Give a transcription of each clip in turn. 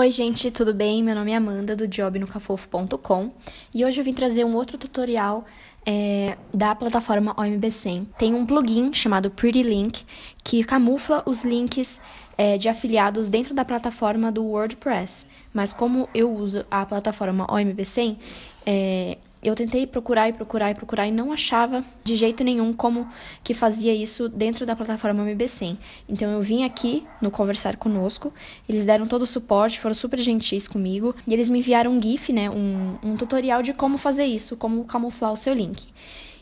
Oi, gente, tudo bem? Meu nome é Amanda, do jobnocafofo.com e hoje eu vim trazer um outro tutorial é, da plataforma OMB100. Tem um plugin chamado Pretty Link que camufla os links é, de afiliados dentro da plataforma do WordPress, mas como eu uso a plataforma OMB100, é, eu tentei procurar e procurar e procurar e não achava de jeito nenhum como que fazia isso dentro da plataforma MB100. Então eu vim aqui no conversar conosco, eles deram todo o suporte, foram super gentis comigo e eles me enviaram um GIF, né, um, um tutorial de como fazer isso, como camuflar o seu link.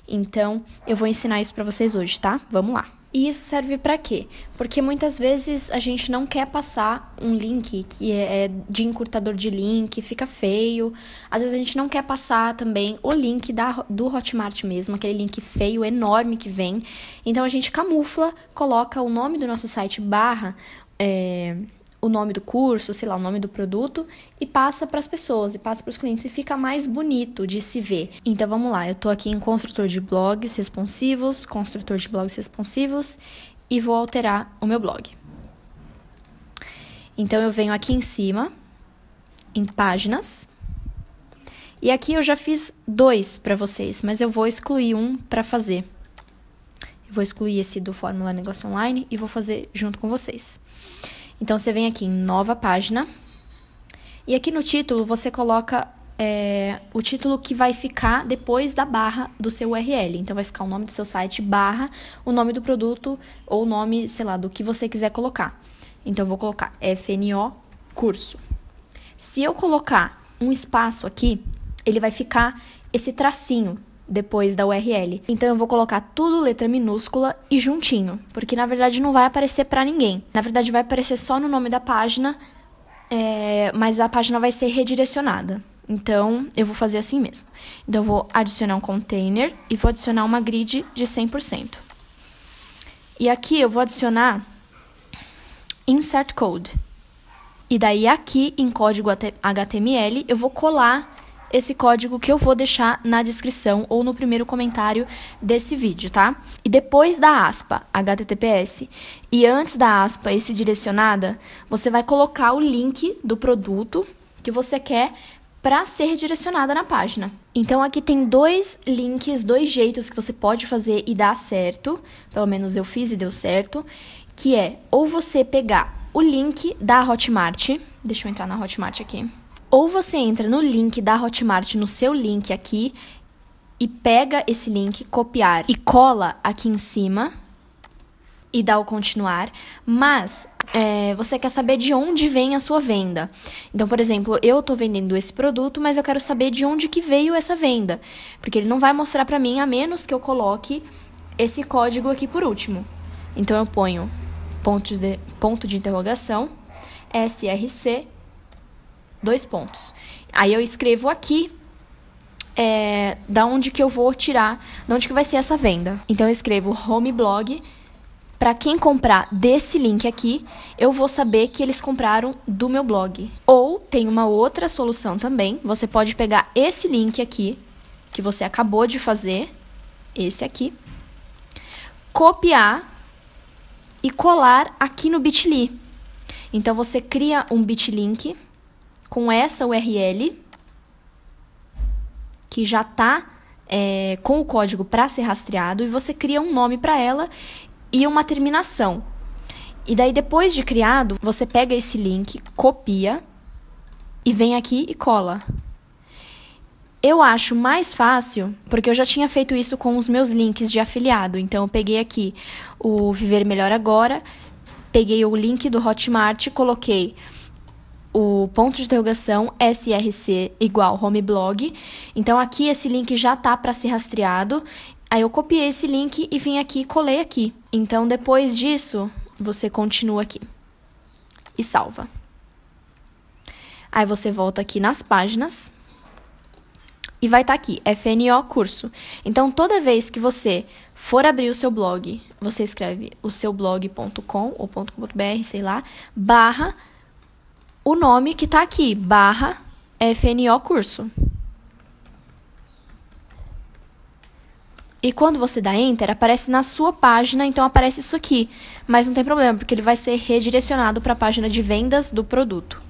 Então eu vou ensinar isso para vocês hoje, tá? Vamos lá. E isso serve para quê? Porque muitas vezes a gente não quer passar um link que é, é de encurtador de link, fica feio. Às vezes a gente não quer passar também o link da, do Hotmart mesmo, aquele link feio, enorme que vem. Então a gente camufla, coloca o nome do nosso site barra. É o nome do curso, sei lá, o nome do produto e passa para as pessoas, e passa para os clientes e fica mais bonito de se ver. Então vamos lá, eu estou aqui em construtor de blogs responsivos, construtor de blogs responsivos e vou alterar o meu blog. Então eu venho aqui em cima, em páginas, e aqui eu já fiz dois para vocês, mas eu vou excluir um para fazer. Eu vou excluir esse do Fórmula Negócio Online e vou fazer junto com vocês. Então você vem aqui em nova página e aqui no título você coloca é, o título que vai ficar depois da barra do seu URL. Então vai ficar o nome do seu site barra o nome do produto ou o nome, sei lá, do que você quiser colocar. Então eu vou colocar FNO curso. Se eu colocar um espaço aqui, ele vai ficar esse tracinho depois da URL. Então eu vou colocar tudo letra minúscula e juntinho, porque na verdade não vai aparecer para ninguém. Na verdade vai aparecer só no nome da página, é, mas a página vai ser redirecionada. Então eu vou fazer assim mesmo. Então eu vou adicionar um container e vou adicionar uma grid de 100%. E aqui eu vou adicionar insert code. E daí aqui em código HTML eu vou colar esse código que eu vou deixar na descrição ou no primeiro comentário desse vídeo, tá? E depois da aspa HTTPS e antes da aspa esse direcionada, você vai colocar o link do produto que você quer para ser direcionada na página. Então aqui tem dois links, dois jeitos que você pode fazer e dar certo, pelo menos eu fiz e deu certo, que é ou você pegar o link da Hotmart, deixa eu entrar na Hotmart aqui. Ou você entra no link da Hotmart no seu link aqui e pega esse link, copiar e cola aqui em cima e dá o continuar, mas é, você quer saber de onde vem a sua venda. Então, por exemplo, eu estou vendendo esse produto, mas eu quero saber de onde que veio essa venda, porque ele não vai mostrar para mim a menos que eu coloque esse código aqui por último. Então eu ponho ponto de, ponto de interrogação, SRC dois pontos. Aí eu escrevo aqui é, da onde que eu vou tirar, da onde que vai ser essa venda. Então eu escrevo home blog. Para quem comprar desse link aqui, eu vou saber que eles compraram do meu blog. Ou tem uma outra solução também. Você pode pegar esse link aqui que você acabou de fazer, esse aqui, copiar e colar aqui no Bitly. Então você cria um Bitlink com essa URL, que já está é, com o código para ser rastreado, e você cria um nome para ela e uma terminação. E daí, depois de criado, você pega esse link, copia e vem aqui e cola. Eu acho mais fácil, porque eu já tinha feito isso com os meus links de afiliado. Então, eu peguei aqui o Viver Melhor Agora, peguei o link do Hotmart, coloquei o ponto de interrogação src igual homeblog. Então aqui esse link já tá para ser rastreado. Aí eu copiei esse link e vim aqui e colei aqui. Então depois disso, você continua aqui e salva. Aí você volta aqui nas páginas e vai estar tá aqui FNO curso. Então toda vez que você for abrir o seu blog, você escreve o seu blog.com ou .com.br, sei lá, barra o nome que está aqui, barra FNO curso. E quando você dá enter, aparece na sua página, então aparece isso aqui. Mas não tem problema, porque ele vai ser redirecionado para a página de vendas do produto.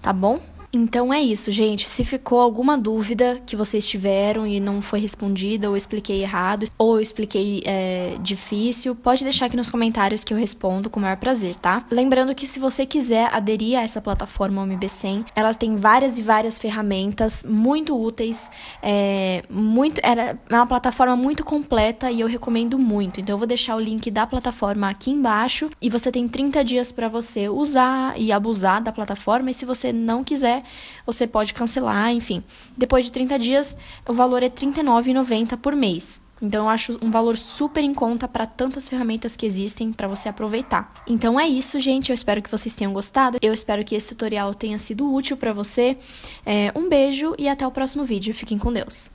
Tá bom? Então é isso, gente. Se ficou alguma dúvida que vocês tiveram e não foi respondida, ou eu expliquei errado, ou eu expliquei é, difícil, pode deixar aqui nos comentários que eu respondo com o maior prazer, tá? Lembrando que se você quiser aderir a essa plataforma omb 100 elas têm várias e várias ferramentas muito úteis, é, muito, é, é uma plataforma muito completa e eu recomendo muito. Então eu vou deixar o link da plataforma aqui embaixo e você tem 30 dias para você usar e abusar da plataforma. E se você não quiser, você pode cancelar, enfim. Depois de 30 dias, o valor é R$ 39,90 por mês. Então eu acho um valor super em conta para tantas ferramentas que existem para você aproveitar. Então é isso, gente. Eu espero que vocês tenham gostado. Eu espero que esse tutorial tenha sido útil para você. É, um beijo e até o próximo vídeo. Fiquem com Deus.